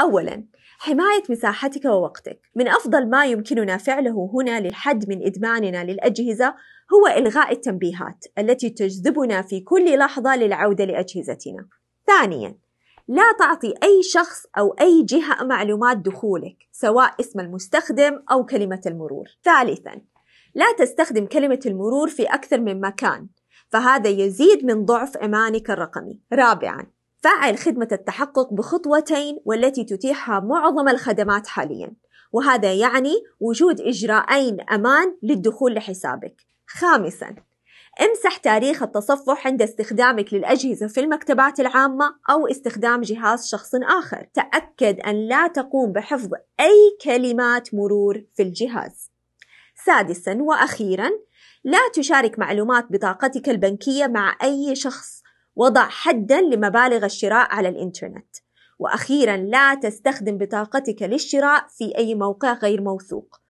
أولاً حماية مساحتك ووقتك من أفضل ما يمكننا فعله هنا للحد من إدماننا للأجهزة هو إلغاء التنبيهات التي تجذبنا في كل لحظة للعودة لأجهزتنا ثانياً لا تعطي أي شخص أو أي جهة معلومات دخولك سواء اسم المستخدم أو كلمة المرور ثالثاً لا تستخدم كلمة المرور في أكثر من مكان فهذا يزيد من ضعف إيمانك الرقمي رابعاً فعل خدمة التحقق بخطوتين والتي تتيحها معظم الخدمات حاليا وهذا يعني وجود إجراءين أمان للدخول لحسابك خامسا امسح تاريخ التصفح عند استخدامك للأجهزة في المكتبات العامة أو استخدام جهاز شخص آخر تأكد أن لا تقوم بحفظ أي كلمات مرور في الجهاز سادسا وأخيرا لا تشارك معلومات بطاقتك البنكية مع أي شخص وضع حدا لمبالغ الشراء على الإنترنت وأخيرا لا تستخدم بطاقتك للشراء في أي موقع غير موثوق